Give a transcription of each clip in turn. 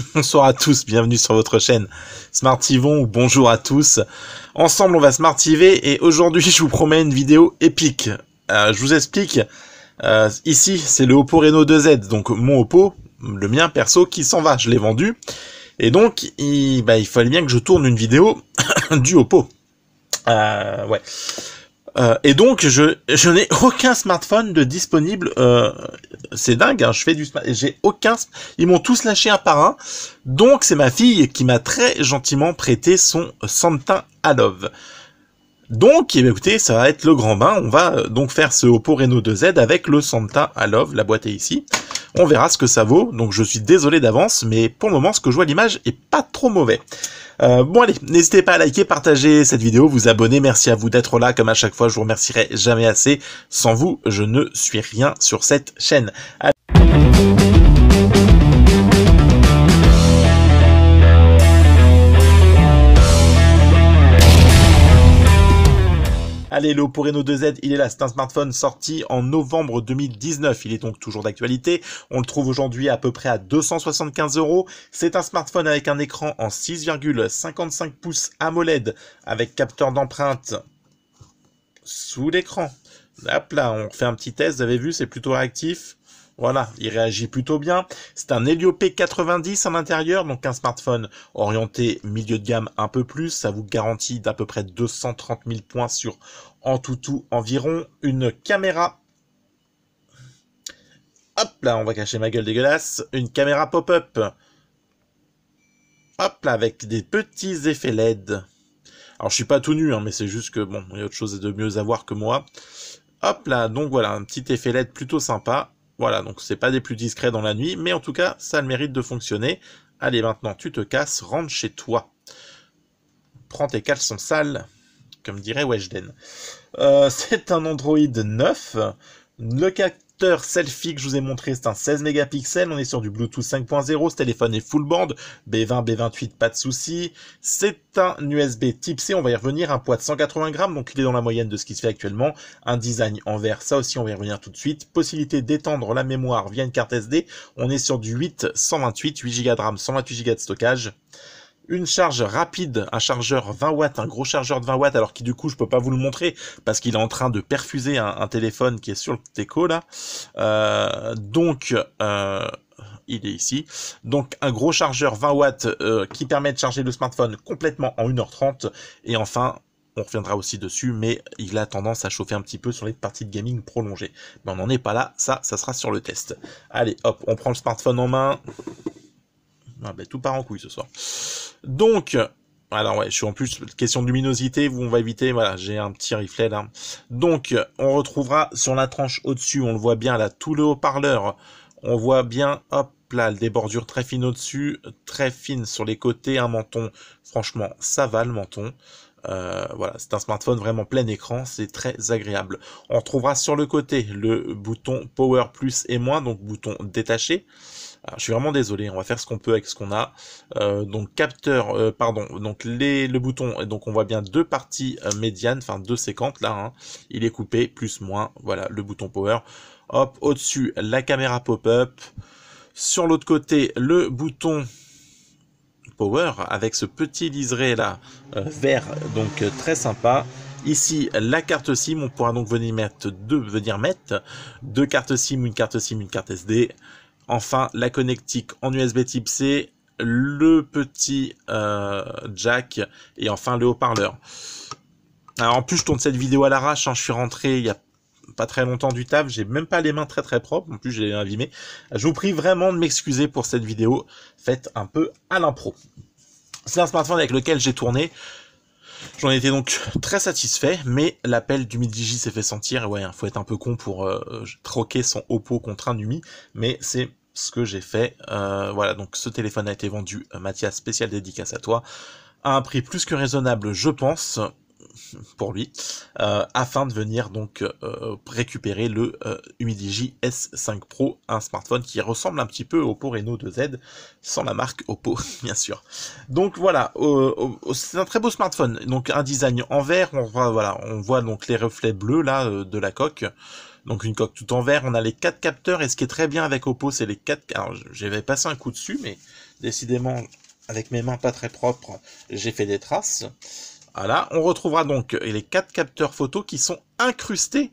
Bonsoir à tous, bienvenue sur votre chaîne Smartivon bonjour à tous. Ensemble, on va Smartiver et aujourd'hui, je vous promets une vidéo épique. Euh, je vous explique. Euh, ici, c'est le Oppo Reno 2Z, donc mon Oppo, le mien perso, qui s'en va. Je l'ai vendu. Et donc, il, bah, il fallait bien que je tourne une vidéo du Oppo. Euh, ouais. Euh, et donc, je, je n'ai aucun smartphone de disponible. Euh, c'est dingue, hein, je fais du J'ai aucun. Ils m'ont tous lâché un par un. Donc, c'est ma fille qui m'a très gentiment prêté son Santa Love. Donc, eh écoutez, ça va être le grand bain. On va euh, donc faire ce Oppo Reno 2Z avec le Santa Love, La boîte est ici. On verra ce que ça vaut. Donc, je suis désolé d'avance, mais pour le moment, ce que je vois à l'image est pas trop mauvais. Euh, bon allez, n'hésitez pas à liker, partager cette vidéo, vous abonner, merci à vous d'être là, comme à chaque fois je vous remercierai jamais assez, sans vous je ne suis rien sur cette chaîne. Allez, le Oppo Reno 2Z, il est là. C'est un smartphone sorti en novembre 2019. Il est donc toujours d'actualité. On le trouve aujourd'hui à peu près à 275 euros. C'est un smartphone avec un écran en 6,55 pouces AMOLED avec capteur d'empreinte sous l'écran. Hop là, on fait un petit test. Vous avez vu, c'est plutôt réactif. Voilà, il réagit plutôt bien. C'est un Helio P90 en intérieur, donc un smartphone orienté milieu de gamme un peu plus. Ça vous garantit d'à peu près 230 000 points sur en tout tout environ une caméra Hop là, on va cacher ma gueule dégueulasse. Une caméra pop-up. Hop là, avec des petits effets LED. Alors, je suis pas tout nu, hein, mais c'est juste que, bon, il y a autre chose de mieux à voir que moi. Hop là, donc voilà, un petit effet LED plutôt sympa. Voilà, donc c'est pas des plus discrets dans la nuit, mais en tout cas, ça a le mérite de fonctionner. Allez, maintenant, tu te casses, rentre chez toi. Prends tes caleçons sales, comme dirait Weshden. Euh, c'est un Android neuf, Le CAC selfie que je vous ai montré, c'est un 16 mégapixels, on est sur du Bluetooth 5.0, ce téléphone est full band, B20, B28, pas de souci. C'est un USB type C, on va y revenir, un poids de 180 grammes, donc il est dans la moyenne de ce qui se fait actuellement. Un design en verre, ça aussi on va y revenir tout de suite. Possibilité d'étendre la mémoire via une carte SD, on est sur du 8, 128, 8 Go de RAM, 128 Go de stockage une charge rapide, un chargeur 20 watts, un gros chargeur de 20 watts, alors qui du coup je peux pas vous le montrer parce qu'il est en train de perfuser un, téléphone qui est sur le Teco là. Euh, donc euh, il est ici. Donc un gros chargeur 20 watts euh, qui permet de charger le smartphone complètement en 1h30. Et enfin, on reviendra aussi dessus, mais il a tendance à chauffer un petit peu sur les parties de gaming prolongées. Mais on n'en est pas là, ça, ça sera sur le test. Allez, hop, on prend le smartphone en main. Ah, ben, tout part en couille ce soir. Donc, alors ouais, je suis en plus question de luminosité, on va éviter, voilà, j'ai un petit reflet là. Donc, on retrouvera sur la tranche au-dessus, on le voit bien là, tout le haut-parleur. On voit bien, hop là, des bordures très fines au-dessus, très fines sur les côtés, un menton. Franchement, ça va le menton. Euh, voilà, c'est un smartphone vraiment plein écran, c'est très agréable. On retrouvera sur le côté le bouton Power plus et moins, donc bouton détaché je suis vraiment désolé, on va faire ce qu'on peut avec ce qu'on a. Euh, donc capteur, euh, pardon, donc le bouton, et donc on voit bien deux parties euh, médianes, enfin deux séquentes là, hein. il est coupé, plus, moins, voilà, le bouton power. Hop, au-dessus, la caméra pop-up. Sur l'autre côté, le bouton power avec ce petit liseré là, vert, donc très sympa. Ici, la carte SIM, on pourra donc venir mettre deux, venir mettre deux cartes SIM, une carte SIM, une carte SD. Enfin, la connectique en USB type C, le petit euh, jack et enfin le haut-parleur. Alors en plus, je tourne cette vidéo à l'arrache. Hein. Je suis rentré il y a pas très longtemps du taf. J'ai même pas les mains très très propres. En plus, j'ai abîmé. Je vous prie vraiment de m'excuser pour cette vidéo faite un peu à l'impro. C'est un smartphone avec lequel j'ai tourné J'en étais donc très satisfait, mais l'appel du Midigi s'est fait sentir. Et ouais, hein, faut être un peu con pour euh, troquer son Oppo contre un Umi, mais c'est ce que j'ai fait. Euh, voilà, donc ce téléphone a été vendu, euh, Mathias, spécial dédicace à toi, à un prix plus que raisonnable, je pense. pour lui, euh, afin de venir donc euh, récupérer le euh, S5 Pro, un smartphone qui ressemble un petit peu au Oppo Reno 2Z, sans la marque Oppo, bien sûr. Donc voilà, c'est un très beau smartphone, donc un design en vert on voit, voilà, on voit donc les reflets bleus là euh, de la coque. Donc une coque tout en vert, on a les quatre capteurs et ce qui est très bien avec Oppo, c'est les quatre. Alors j'avais passé un coup dessus, mais décidément avec mes mains pas très propres, j'ai fait des traces. Voilà, on retrouvera donc euh, les quatre capteurs photos qui sont incrustés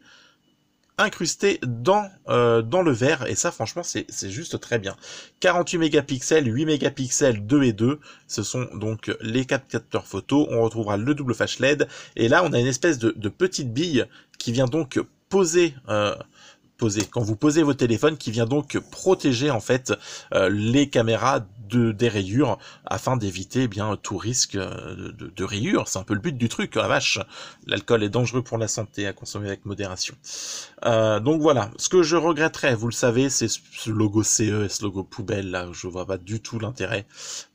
incrustés dans, euh, dans le verre et ça franchement c'est juste très bien 48 mégapixels 8 mégapixels 2 et 2 ce sont donc les capteurs photo on retrouvera le double flash led et là on a une espèce de, petite bille qui vient donc poser euh, quand vous posez vos téléphones, qui vient donc protéger en fait euh, les caméras de des rayures afin d'éviter eh bien tout risque euh, de, rayures. C'est un peu le but du truc, hein, la vache. L'alcool est dangereux pour la santé à consommer avec modération. Euh, donc voilà, ce que je regretterais, vous le savez, c'est ce logo CE et ce logo poubelle là. Je vois pas du tout l'intérêt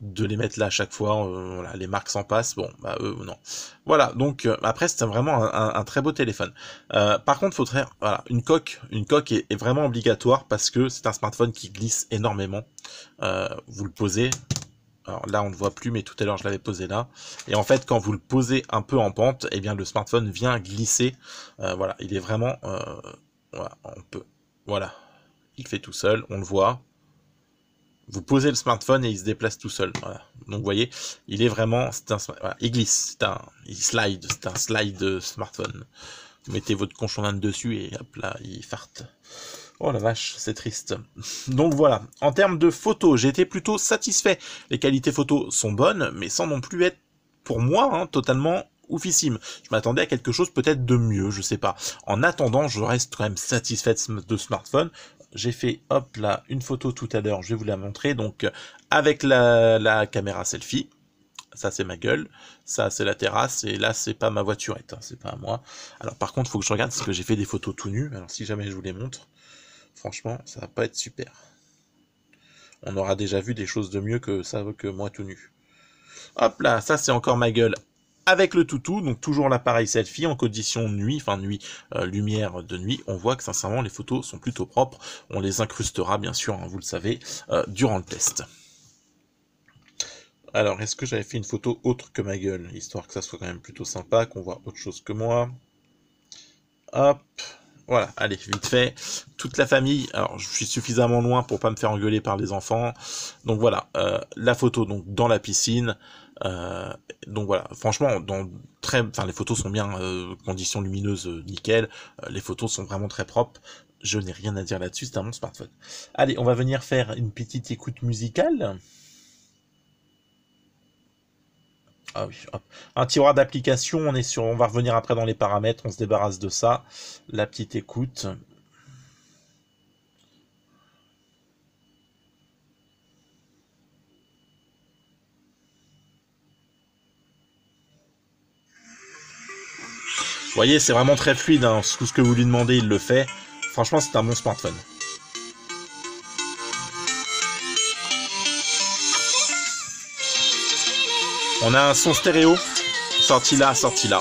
de les mettre là à chaque fois. les marques s'en passent. Bon, bah eux non. Voilà. Donc après, c'est vraiment un, très beau téléphone. par contre, faudrait voilà une coque, une coque est, vraiment obligatoire parce que c'est un smartphone qui glisse énormément. Euh, vous le posez. Alors là, on ne voit plus, mais tout à l'heure, je l'avais posé là. Et en fait, quand vous le posez un peu en pente, et eh bien, le smartphone vient glisser. Euh, voilà, il est vraiment... Euh, on peut... Voilà, il fait tout seul, on le voit. Vous posez le smartphone et il se déplace tout seul. Donc vous voyez, il est vraiment, c'est un, il glisse, c'est un, il slide, c'est un slide smartphone mettez votre conchon dessus et hop là, il farte. Oh la vache, c'est triste. Donc voilà, en termes de photos, j'ai été plutôt satisfait. Les qualités photos sont bonnes, mais sans non plus être, pour moi, hein, totalement oufissime. Je m'attendais à quelque chose peut-être de mieux, je sais pas. En attendant, je reste quand même satisfait de smartphone. J'ai fait, hop là, une photo tout à l'heure, je vais vous la montrer. Donc, avec la, la caméra selfie, ça c'est ma gueule, ça c'est la terrasse, et là c'est pas ma voiturette, hein. c'est pas à moi. Alors par contre, il faut que je regarde parce que j'ai fait des photos tout nues, alors si jamais je vous les montre, franchement, ça va pas être super. On aura déjà vu des choses de mieux que ça que moi tout nu. Hop là, ça c'est encore ma gueule avec le toutou, donc toujours l'appareil selfie en condition nuit, enfin nuit, euh, lumière de nuit, on voit que sincèrement les photos sont plutôt propres. On les incrustera bien sûr, hein, vous le savez, euh, durant le test. Alors, est-ce que j'avais fait une photo autre que ma gueule Histoire que ça soit quand même plutôt sympa, qu'on voit autre chose que moi. Hop. Voilà, allez, vite fait. Toute la famille. Alors, je suis suffisamment loin pour pas me faire engueuler par les enfants. Donc voilà, euh, la photo donc dans la piscine. Euh, donc voilà, franchement, dans très, les photos sont bien, euh, conditions lumineuses nickel. les photos sont vraiment très propres. Je n'ai rien à dire là-dessus, c'est un mon smartphone. Allez, on va venir faire une petite écoute musicale. Ah Un tiroir d'application, on est sur, on va revenir après dans les paramètres, on se débarrasse de ça. La petite écoute. Vous voyez, c'est vraiment très fluide. Hein. Tout ce que vous lui demandez, il le fait. Franchement, c'est un bon smartphone. On a un son stéréo, sorti là, sorti là.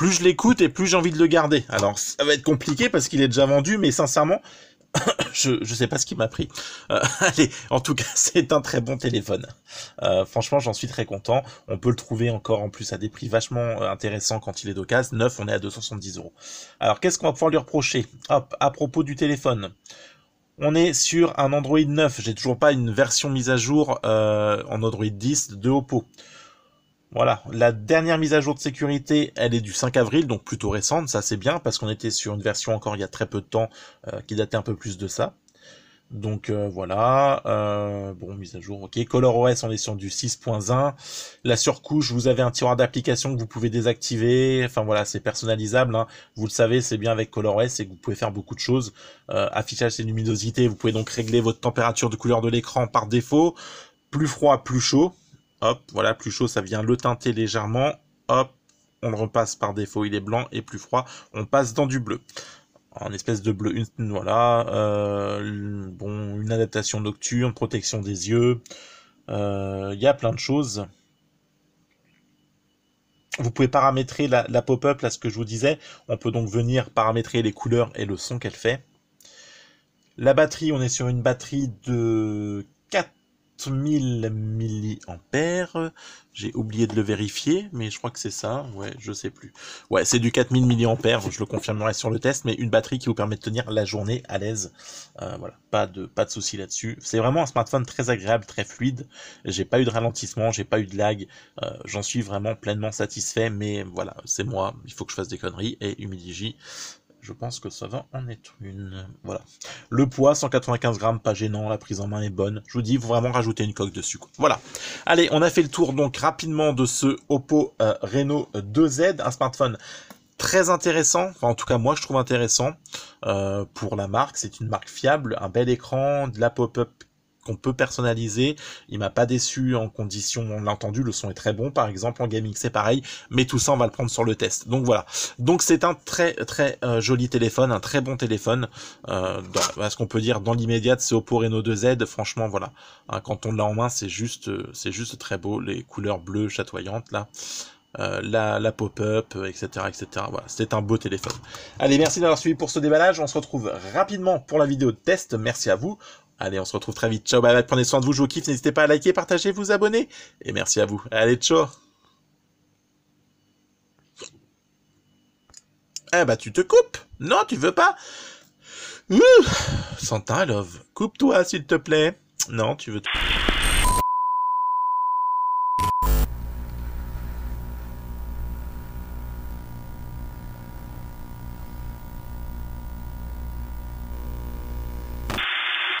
plus je l'écoute et plus j'ai envie de le garder. Alors ça va être compliqué parce qu'il est déjà vendu, mais sincèrement, je ne sais pas ce qui m'a pris. Euh, allez, en tout cas, c'est un très bon téléphone. Euh, franchement, j'en suis très content. On peut le trouver encore en plus à des prix vachement euh, intéressants quand il est d'occasion. 9, on est à 270 euros. Alors, qu'est-ce qu'on va pouvoir lui reprocher Hop, à propos du téléphone. On est sur un Android 9. J'ai toujours pas une version mise à jour en Android 10 de Oppo. Voilà, la dernière mise à jour de sécurité, elle est du 5 avril, donc plutôt récente, ça c'est bien, parce qu'on était sur une version encore il y a très peu de temps euh, qui datait un peu plus de ça. Donc euh, voilà, euh, bon mise à jour, ok. ColorOS, on est sur du 6.1. La surcouche, vous avez un tiroir d'application que vous pouvez désactiver. Enfin voilà, c'est personnalisable. Hein. Vous le savez, c'est bien avec ColorOS, et que vous pouvez faire beaucoup de choses. affichage et luminosité, vous pouvez donc régler votre température de couleur de l'écran par défaut. Plus froid, plus chaud hop, voilà, plus chaud, ça vient le teinter légèrement, hop, on le repasse par défaut, il est blanc, et plus froid, on passe dans du bleu. en espèce de bleu, voilà, euh, bon, une adaptation nocturne, protection des yeux, euh, il y a plein de choses. Vous pouvez paramétrer la, la pop-up, là, ce que je vous disais. On peut donc venir paramétrer les couleurs et le son qu'elle fait. La batterie, on est sur une batterie de 4 4000 milliampères. J'ai oublié de le vérifier, mais je crois que c'est ça. Ouais, je sais plus. Ouais, c'est du 4000 milliampères. Je le confirmerai sur le test, mais une batterie qui vous permet de tenir la journée à l'aise. Euh, voilà, pas de pas de souci là-dessus. C'est vraiment un smartphone très agréable, très fluide. J'ai pas eu de ralentissement, j'ai pas eu de lag. Euh, j'en suis vraiment pleinement satisfait, mais voilà, c'est moi. Il faut que je fasse des conneries et Humidigi je pense que ça va en être une. Voilà. Le poids, 195 grammes, pas gênant, la prise en main est bonne. Je vous dis, il vraiment rajouter une coque dessus. Voilà. Allez, on a fait le tour donc rapidement de ce Oppo euh, Reno 2Z, euh, un smartphone très intéressant, enfin en tout cas moi je trouve intéressant euh, pour la marque, c'est une marque fiable, un bel écran, de la pop-up qu'on peut personnaliser. Il m'a pas déçu en condition, on l'a entendu, le son est très bon. Par exemple, en gaming, c'est pareil. Mais tout ça, on va le prendre sur le test. Donc voilà. Donc c'est un très très euh, joli téléphone, un très bon téléphone. Euh, ce qu'on peut dire dans l'immédiat, c'est Oppo Reno 2Z. Franchement, voilà. Hein, quand on l'a en main, c'est juste, c'est juste très beau. Les couleurs bleues chatoyantes là. Euh, la, pop-up, etc., etc. Voilà, c'était un beau téléphone. Allez, merci d'avoir suivi pour ce déballage. On se retrouve rapidement pour la vidéo de test. Merci à vous. Allez, on se retrouve très vite. Ciao, bye Prenez soin de vous, je vous kiffe. N'hésitez pas à liker, partager, vous abonner. Et merci à vous. Allez, ciao. Eh bah, tu te coupes. Non, tu veux pas. Santin, Santa Love, coupe-toi, s'il te plaît. Non, tu veux...